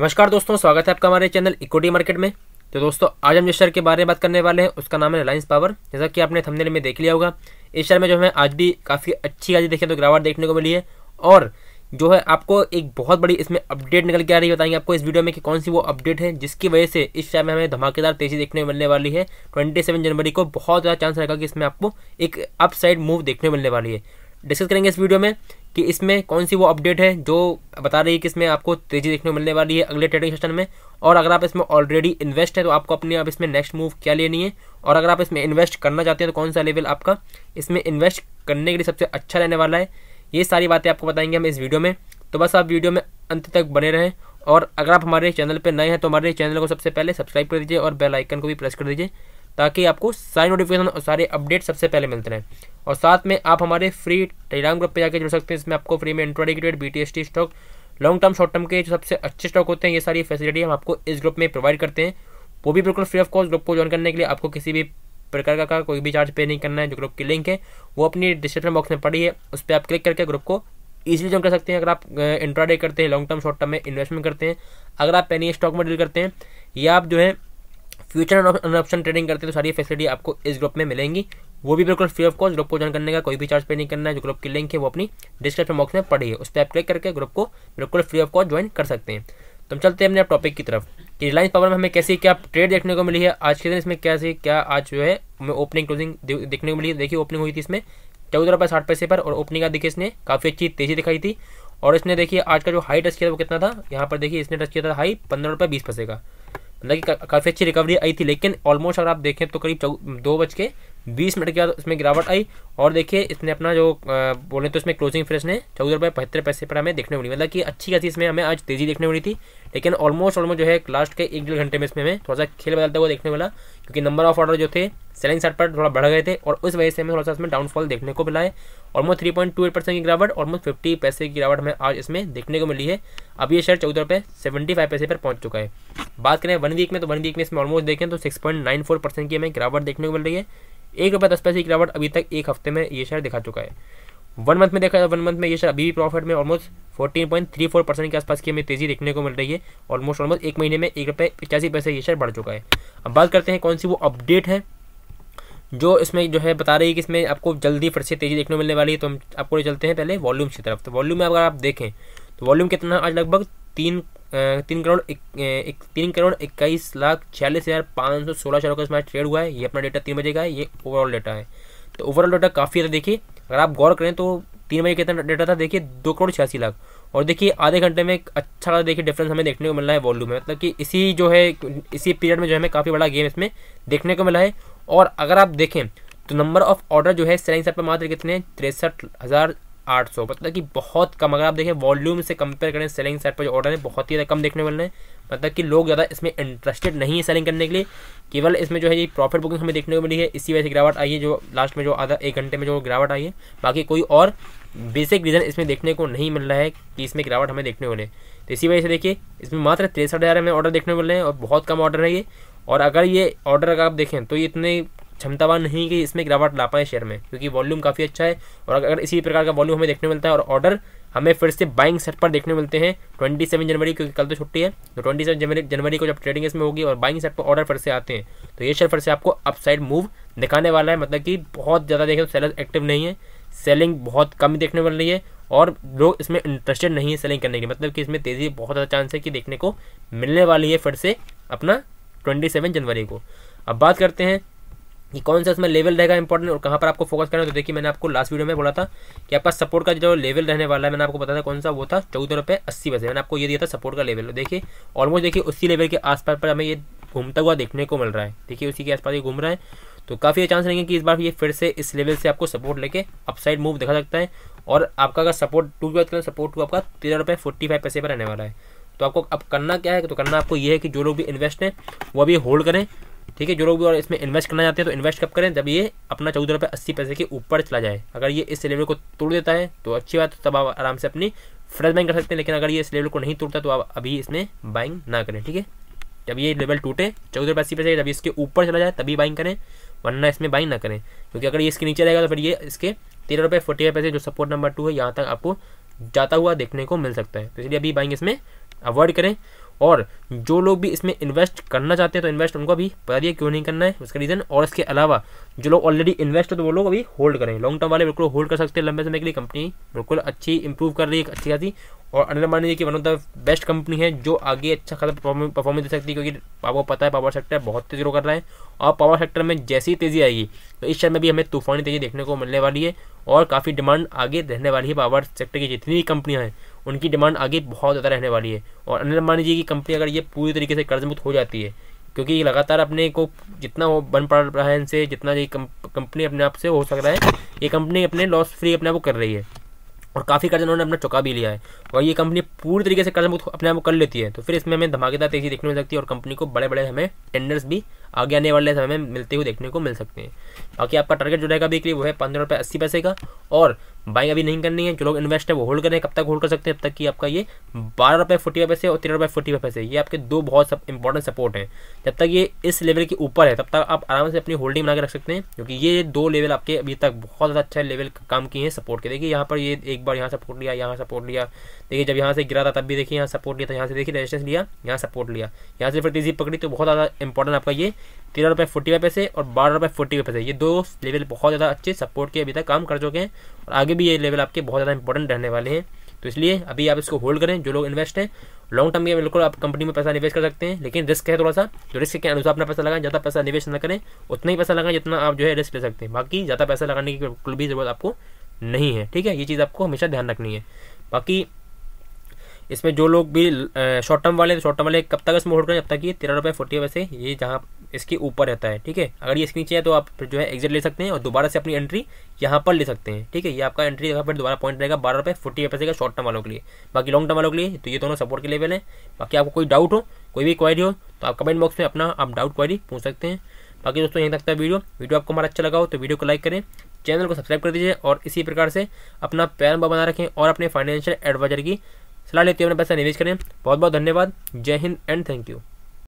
नमस्कार दोस्तों स्वागत है आपका हमारे चैनल इक्विटी मार्केट में तो दोस्तों आज हम जिस शेयर के बारे में बात करने वाले हैं उसका नाम है रिलायंस पावर जैसा कि आपने थंबनेल में देख लिया होगा इस शेयर में जो है आज भी काफ़ी अच्छी आज देखें तो गिरावट देखने को मिली है और जो है आपको एक बहुत बड़ी इसमें अपडेट निकल के आ रही है बताएंगे आपको इस वीडियो में कि कौन सी वो अपडेट है जिसकी वजह से इस शेयर में हमें धमाकेदार तेज़ी देखने को मिलने वाली है ट्वेंटी सेवन जनवरी को बहुत ज़्यादा चांस रहेगा कि इसमें आपको एक अपसाइड मूव देखने को मिलने वाली है डिस्कस करेंगे इस वीडियो में कि इसमें कौन सी वो अपडेट है जो बता रही है कि इसमें आपको तेज़ी देखने को मिलने वाली है अगले ट्रेडिंग सेशन में और अगर आप इसमें ऑलरेडी इन्वेस्ट है तो आपको अपने आप इसमें नेक्स्ट मूव क्या लेनी है और अगर आप इसमें इन्वेस्ट करना चाहते हैं तो कौन सा लेवल आपका इसमें इन्वेस्ट करने के लिए सबसे अच्छा रहने वाला है ये सारी बातें आपको बताएंगे हम इस वीडियो में तो बस आप वीडियो में अंत तक बने रहें और अगर आप हमारे चैनल पर नए हैं तो हमारे चैनल को सबसे पहले सब्सक्राइब कर दीजिए और बेल आइकन को भी प्रेस कर दीजिए ताकि आपको सारी नोटिफिकेशन और सारे अपडेट सबसे पहले मिलते रहें और साथ में आप हमारे फ्री टेलीग्राम ग्रुप पर जाकर जुड़ सकते हैं इसमें आपको फ्री में इंट्रोडी ग्रेड B T stock long term short term के जो सबसे अच्छे स्टॉक होते हैं ये सारी फैसिलिटी हम आपको इस ग्रुप में प्रोवाइड करते हैं वो भी बिल्कुल फ्री ऑफ कॉस्ट ग्रुप को ज्वाइन करने के लिए आपको किसी भी प्रकार का, का कोई भी चार्ज पे नहीं करना है जो ग्रुप की लिंक है वो अपनी डिस्क्रिप्शन बॉक्स में पड़ी है उस पर आप क्लिक करके ग्रुप को ईजिली ज्वाइन कर सकते हैं अगर आप इंट्राडे करते हैं लॉन्ग टर्म शॉर्ट टर्म में इन्वेस्टमेंट करते हैं अगर आप पेनी स्टॉक में डील करते हैं या आप जो है फ्यूचर ऑप्शन ट्रेडिंग करते हैं तो सारी फैसिलिटी आपको इस ग्रुप में मिलेंगी वो भी बिल्कुल फ्री ऑफ कॉस्ट ग्रुप को ज्वाइन करने का कोई भी चार्ज पे नहीं करना है जो ग्रुप की लिंक है वो अपनी डिस्क्रिप्शन बॉक्स में पढ़ी है उस पर आप क्लिक करके ग्रुप को बिल्कुल फ्री ऑफ कॉस्ट ज्वाइन कर सकते हैं तो हम चलते हैं अपने टॉपिक की तरफ कि रिलायंस पावर में हमें कैसी क्या ट्रेड देखने को मिली है आज के दिन इसमें कैसे क्या आज जो है हमें ओपनिंग क्लोजिंग देखने को मिली है देखिए ओपनिंग हुई थी इसमें चौदह रुपये साठ पैसे पर और ओपनिंग का देखिए इसने काफ़ी अच्छी तेज़ी दिखाई थी और इसने देखिए आज का जो हाई टच किया था वो कितना था यहाँ पर देखिए इसने टच किया था हाई पंद्रह रुपये बीस पैसे का मतलब कि काफ़ी अच्छी रिकवरी आई थी लेकिन ऑलमोस्ट अगर आप देखें तो करीब दो बज के बीस मिनट के बाद इसमें गिरावट आई और देखिए इसने अपना जो बोले तो इसमें क्लोजिंग फ्रेश ने चौदह रुपये पचहत्तर पैसे पर हमें देखने मिली मतलब कि अच्छी खासी इसमें हमें आज तेज़ी देखने मिली थी लेकिन ऑलमोस्ट ऑलमोस्ट जो है लास्ट के एक डेढ़ घंटे में इसमें हमें थोड़ा सा खेल बदलता हुआ देखने मिला क्योंकि नंबर ऑफ ऑर्डर जो थे सेलिंग साइड पर थोड़ा बढ़ गए थे और उस वजह से हमें थोड़ा सा इसमें डाउनफॉल देखने को मिला है almost three point two eight percent की गिरावट ऑलमोस्ट फिफ्टी पैसे की गिरावट हमें आज इसमें देखने को मिली है अब ये शेयर चौदह रुपये सेवेंटी फाइव पैसे पर पहुंच चुका है बात करें वन वीक में तो वन वीक में इसमें ऑलमोस्ट देखें तो six point nine four percent की हमें गिरावट देखने को मिल रही है एक रुपये दस पैसे की गिरावट अभी तक एक हफ्ते में ये शेयर दिखा चुका है वन मंथ में देखा जाए वन मंथ में ये शेयर अभी भी प्रॉफिट में almost fourteen point three four percent के आसपास की हमें तेजी देखने को मिल रही है ऑलमोस्ट ऑलमोस्ट एक महीने में एक रुपये पचासी पैसे ये शेयर बढ़ चुका है अब बात करते हैं कौन सी वो अपडेट है जो इसमें जो है बता रही है कि इसमें आपको जल्दी फिर से तेज़ी देखने को मिलने वाली है तो हम आपको चलते हैं पहले वॉल्यूम की तरफ तो वॉल्यूम में अगर आप देखें तो वॉल्यूम कितना आज लगभग तीन तीन करोड़ एक, एक, तीन करोड़ इक्कीस लाख छियालीस हज़ार पाँच सौ सोलह शेयरों का इसमें ट्रेड हुआ है ये अपना डेटा तीन बजे का है ये ओवरऑल डेटा है तो ओवरऑल डेटा काफ़ी है देखिए अगर आप गौर करें तो तीन बजे कितना डेटा था देखिए दो करोड़ छियासी लाख और देखिए आधे घंटे में एक अच्छा देखिए डिफरेंस हमें देखने को मिल रहा है वॉल्यूम में मतलब कि इसी जो है इसी पीरियड में जो है हमें काफ़ी बड़ा गेम इसमें देखने को मिला है और अगर आप देखें तो नंबर ऑफ ऑर्डर जो है सेलिंग साइड पर मात्र कितने तिरसठ हज़ार आठ सौ मतलब कि बहुत कम अगर आप देखें वॉल्यूम से कंपेयर करें सेलिंग साइड पर जो ऑर्डर है बहुत ही ज़्यादा कम देखने मिल रहे हैं मतलब कि लोग ज़्यादा इसमें इंटरेस्टेड नहीं है सेलिंग करने के लिए केवल इसमें जो है ये प्रॉफिट बुकिंग हमें देखने को मिली है इसी वजह से गिरावट आई है जो लास्ट में जो आधा एक घंटे में जो गिरावट आई है बाकी कोई और बेसिक रीज़न इसमें देखने को नहीं मिल रहा है कि इसमें गिरावट हमें देखने को मिले तो इसी वजह से देखिए इसमें मात्र तिरसठ हज़ार हमें ऑर्डर देखने को मिल रहे हैं और बहुत कम ऑर्डर है ये और अगर ये ऑर्डर अगर आप देखें तो ये इतने क्षमतावान नहीं कि इसमें गिरावट ला पाए शेयर में क्योंकि वॉल्यूम काफ़ी अच्छा है और अगर इसी प्रकार का वॉल्यूम हमें देखने मिलता है और ऑर्डर हमें फिर से बाइंग सेट पर देखने मिलते हैं ट्वेंटी सेवन जनवरी क्योंकि कल तो छुट्टी है तो ट्वेंटी सेवन जनवरी जनवरी को जब ट्रेडिंग इसमें होगी और बाइंग सेट पर ऑर्डर फिर से आते हैं तो ये शेयर फिर से आपको अपसाइड मूव दिखाने वाला है मतलब कि बहुत ज़्यादा देखें तो सेलर एक्टिव नहीं है सेलिंग बहुत कम देखने मिल रही है और लोग इसमें इंटरेस्टेड नहीं है सेलिंग करने के मतलब कि इसमें तेज़ी बहुत ज़्यादा चांस है कि देखने को मिलने वाली है फिर से अपना ट्वेंटी जनवरी को अब बात करते हैं कि कौन सा इसमें लेवल रहेगा इंपॉर्टेंट और कहाँ पर आपको फोकस करना है तो देखिए मैंने आपको लास्ट वीडियो में बोला था कि आपका सपोर्ट का जो लेवल रहने वाला है मैंने आपको बताया था कौन सा वो था चौदह रुपये अस्सी पैसे मैंने आपको ये दिया था सपोर्ट का लेवल देखिए ऑलमोस्ट देखिए उसी लेवल के आसपास पर हमें ये घूमता हुआ देखने को मिल रहा है देखिए उसी के आसपास ये घूम रहा है तो काफ़ी चांस रहेंगे कि इस बार ये फिर से इस लेवल से आपको सपोर्ट लेके अपसाइड मूव दिखा सकता है और आपका अगर सपोर्ट टू की बात करें सपोर्ट टू आपका तेरह रुपये फोर्टी फाइव पैसे पर रहने वाला है तो आपको अब करना क्या है तो करना आपको ये है कि जो लोग भी इन्वेस्ट हैं वो अभी होल्ड करें ठीक है जो लोग भी और इसमें इन्वेस्ट करना चाहते हैं तो इन्वेस्ट कब करें जब ये अपना चौदह रुपये अस्सी पैसे के ऊपर चला जाए अगर ये इस लेवल को तोड़ देता है तो अच्छी बात तब आप आराम से अपनी फ्रेश बाइंग कर सकते हैं लेकिन अगर ये इस लेवल को नहीं तोड़ता तो आप अभी इसमें बाइंग ना करें ठीक है जब ये लेवल टूटे चौदह रुपये अस्सी पैसे जब इसके ऊपर चला जाए तभी बाइंग करें वरना इसमें बाइंग ना करें क्योंकि अगर ये इसके नीचे रहेगा तो फिर ये इसके तेरह रुपये फोर्टी पैसे जो सपोर्ट नंबर टू है यहाँ तक आपको जाता हुआ देखने को मिल सकता है तो इसलिए अभी बाइंग इसमें अवॉइड करें और जो लोग भी इसमें इन्वेस्ट करना चाहते हैं तो इन्वेस्ट उनको अभी बता दिया क्यों नहीं करना है उसका रीज़न और इसके अलावा जो लोग ऑलरेडी इन्वेस्ट हो तो वो लोग अभी होल्ड करें लॉन्ग टर्म वाले बिल्कुल होल्ड कर सकते हैं लंबे समय के लिए कंपनी बिल्कुल अच्छी इंप्रूव कर रही है अच्छी खासी और अनिल अंबानी जी की one of the best company है जो आगे अच्छा खासा परफॉर्मेंस दे सकती है क्योंकि आपको पता है पावर सेक्टर बहुत तेज़ी ग्रो कर रहा है और पावर सेक्टर में जैसी तेज़ी आएगी तो इस शेयर में भी हमें तूफानी तेज़ी देखने को मिलने वाली है और काफ़ी डिमांड आगे रहने वाली है पावर सेक्टर की जितनी भी कंपनियाँ हैं उनकी डिमांड आगे बहुत ज़्यादा रहने वाली है और अनिल अंबानी जी की कंपनी अगर ये पूरी तरीके से कर्ज मुक्त हो जाती है क्योंकि लगातार अपने को जितना वो बन पड़ रहा है इनसे जितना ये कंपनी अपने आप से हो सक रहा है ये कंपनी अपने लॉस फ्री अपने आप को कर रही है और काफ़ी कर्ज उन्होंने अपना चुका भी लिया है और ये कंपनी पूरी तरीके से कर्ज मुक्त अपने आप को कर लेती है तो फिर इसमें हमें धमाकेदार तेजी देखने मिल सकती है और कंपनी को बड़े बड़े हमें टेंडर्स भी आगे आने वाले समय में मिलते हुए देखने को मिल सकते हैं बाकी आपका टारगेट जो रहेगा बिक्री वो है पंद्रह रुपये अस्सी पैसे का और बाइंग अभी नहीं करनी है जो लोग इन्वेस्ट है वो होल्ड करें कब तक होल्ड कर सकते हैं तब तक कि आपका ये बारह रुपये फोर्टी फाइव पैसे और तेरह रुपये फोर्टी फाइव पैसे ये आपके दो बहुत सब इंपॉर्टेंट सपोर्ट हैं जब तक ये इस लेवल के ऊपर है तब तक आप आराम से अपनी होल्डिंग बना के रख सकते हैं क्योंकि ये दो लेवल आपके अभी तक बहुत ज़्यादा अच्छा लेवल काम किए हैं सपोर्ट के देखिए यहाँ पर ये एक बार यहाँ सपोर्ट लिया यहाँ सपोर्ट लिया देखिए जब यहाँ से गिरा था तब भी देखिए यहाँ सपोर्ट लिया था यहाँ से देखिए रेजिस्टेंस लिया यहाँ सपोर्ट लिया यहाँ से फिर तेजी पकड़ी तो बहुत ज़्यादा इंपॉर्टेंट आपका ये तेरह रुपये फोर्टी फाइव पैसे और बारह रुपये फोर्टी फाइव पैसे ये दो लेवल बहुत ज़्यादा अच्छे सपोर्ट के अभी तक काम कर चुके हैं और आगे भी ये लेवल आपके बहुत ज़्यादा इंपॉर्टेंट रहने वाले हैं तो इसलिए अभी आप इसको होल्ड करें जो लोग इन्वेस्ट हैं लॉन्ग टर्म में बिल्कुल आप कंपनी में पैसा निवेश कर सकते हैं लेकिन रिस्क है थोड़ा सा तो रिस्क के अनुसार अपना पैसा लगाएं ज़्यादा पैसा निवेश न करें उतना ही पैसा लगाएं जितना आप जो है रिस्क ले सकते हैं बाकी ज़्यादा पैसा लगाने की बिल्कुल भी ज़रूरत आपको नहीं है ठीक है ये चीज़ आपको हमेशा ध्यान रखनी है बाकी इसमें जो लोग भी शॉर्ट टर्म वाले शॉर्ट टर्म वाले कब तक इसमें होल्ड करें जब तक ये तेरह रुपये फोर्टी वैसे ये जहाँ इसके ऊपर रहता है ठीक है अगर ये इसके नीचे है तो आप जो है एग्जिट ले सकते हैं और दोबारा से अपनी एंट्री यहाँ पर ले सकते हैं ठीक है ये आपका एंट्री यहाँ पर दोबारा पॉइंट रहेगा बारह रुपये फोर्टी पैसे का शॉर्ट टर्म वालों के लिए बाकी लॉन्ग टर्म वालों के लिए तो ये दोनों सपोर्ट के लेवल है बाकी आपको कोई डाउट हो कोई भी क्वारी हो तो आप कमेंट बॉक्स में अपना आप डाउट क्वारी पूछ सकते हैं बाकी दोस्तों यहीं तक था वीडियो वीडियो आपको हमारा अच्छा लगा हो तो वीडियो को लाइक करें चैनल को सब्सक्राइब कर दीजिए और इसी प्रकार से अपना पैर बना रखें और अपने फाइनेंशियल एडवाइजर की सलाह लेते हैं अपना पैसा निवेश करें बहुत बहुत धन्यवाद जय हिंद एंड थैंक यू